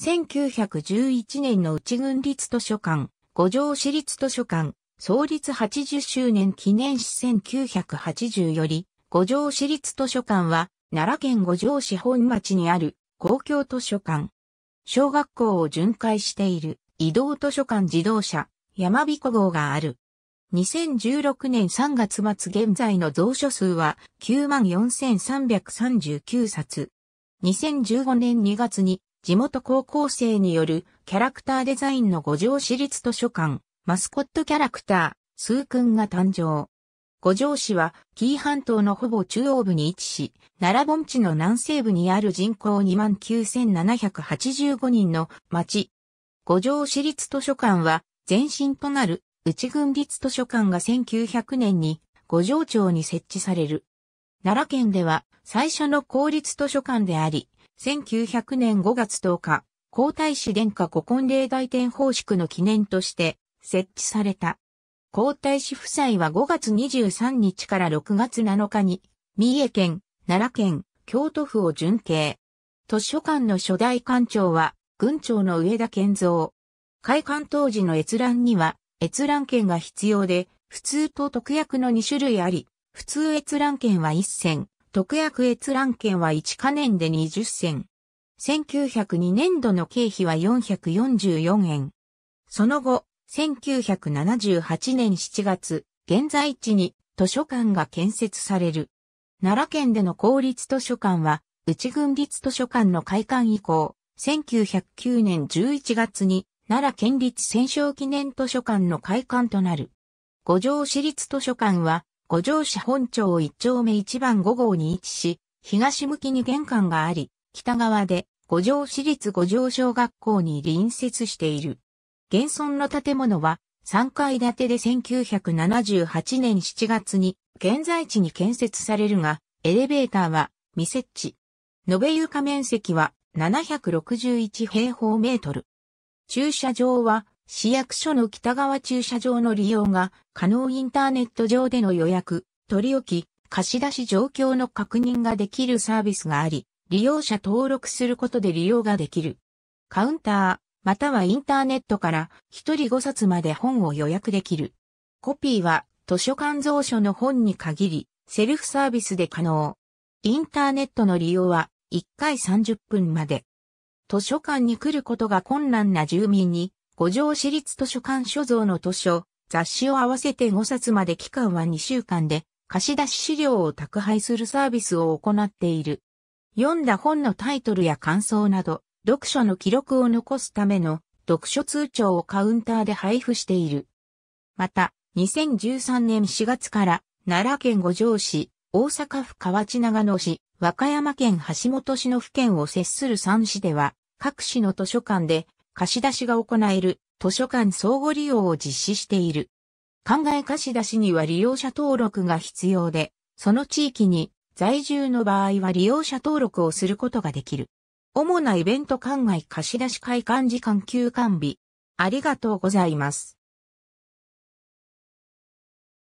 1911年の内軍立図書館、五条市立図書館、創立80周年記念誌1980より、五条市立図書館は、奈良県五条市本町にある公共図書館。小学校を巡回している移動図書館自動車、山彦号がある。2016年3月末現在の蔵書数は94,339冊。2015年2月に地元高校生によるキャラクターデザインの五条市立図書館、マスコットキャラクター、スー君が誕生。五条市は、紀伊半島のほぼ中央部に位置し、奈良盆地の南西部にある人口29,785人の町。五条市立図書館は、前身となる内郡立図書館が1900年に五条町に設置される。奈良県では最初の公立図書館であり、1900年5月10日、皇太子殿下古今例大典奉祝の記念として設置された。皇太子夫妻は5月23日から6月7日に、三重県、奈良県、京都府を巡経。図書館の初代館長は、軍長の上田健三。開館当時の閲覧には、閲覧券が必要で、普通と特約の2種類あり、普通閲覧券は1銭、特約閲覧券は1可燃で20銭。1902年度の経費は444円。その後、1978年7月、現在地に図書館が建設される。奈良県での公立図書館は、内郡立図書館の開館以降、1909年11月に奈良県立戦勝記念図書館の開館となる。五条市立図書館は五条市本町一丁目一番五号に位置し、東向きに玄関があり、北側で五条市立五条小学校に隣接している。現存の建物は3階建てで1978年7月に現在地に建設されるが、エレベーターは未設置。延べ床面積は761平方メートル。駐車場は市役所の北側駐車場の利用が可能インターネット上での予約、取り置き、貸し出し状況の確認ができるサービスがあり、利用者登録することで利用ができる。カウンター、またはインターネットから一人5冊まで本を予約できる。コピーは図書館蔵書の本に限り、セルフサービスで可能。インターネットの利用は1回30分まで。図書館に来ることが困難な住民に五条市立図書館所蔵の図書、雑誌を合わせて5冊まで期間は2週間で、貸し出し資料を宅配するサービスを行っている。読んだ本のタイトルや感想など、読書の記録を残すための読書通帳をカウンターで配布している。また、2013年4月から奈良県五条市、大阪府河内長野市、和歌山県橋本市の府県を接する三市では、各市の図書館で貸し出しが行える図書館相互利用を実施している。考え貸し出しには利用者登録が必要で、その地域に在住の場合は利用者登録をすることができる。主なイベント考え貸し出し会館時間休館日。ありがとうございます。